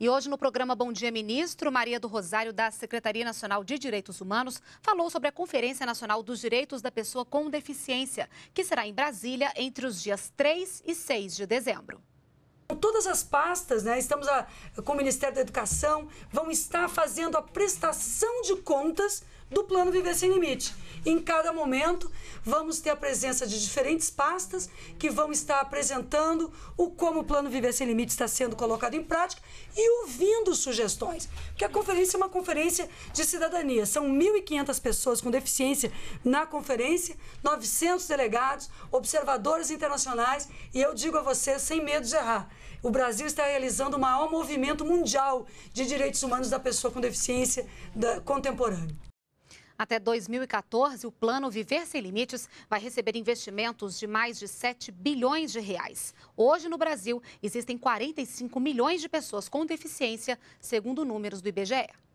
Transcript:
E hoje, no programa Bom Dia Ministro, Maria do Rosário, da Secretaria Nacional de Direitos Humanos, falou sobre a Conferência Nacional dos Direitos da Pessoa com Deficiência, que será em Brasília entre os dias 3 e 6 de dezembro todas as pastas, né? Estamos a, com o Ministério da Educação, vão estar fazendo a prestação de contas do Plano Viver Sem Limite. Em cada momento, vamos ter a presença de diferentes pastas que vão estar apresentando o como o Plano Viver Sem Limite está sendo colocado em prática e ouvindo sugestões. Porque a conferência é uma conferência de cidadania. São 1.500 pessoas com deficiência na conferência, 900 delegados, observadores internacionais e eu digo a você, sem medo de errar, o Brasil está realizando o maior movimento mundial de direitos humanos da pessoa com deficiência contemporâneo. contemporânea. Até 2014, o plano Viver Sem Limites vai receber investimentos de mais de 7 bilhões de reais. Hoje, no Brasil, existem 45 milhões de pessoas com deficiência, segundo números do IBGE.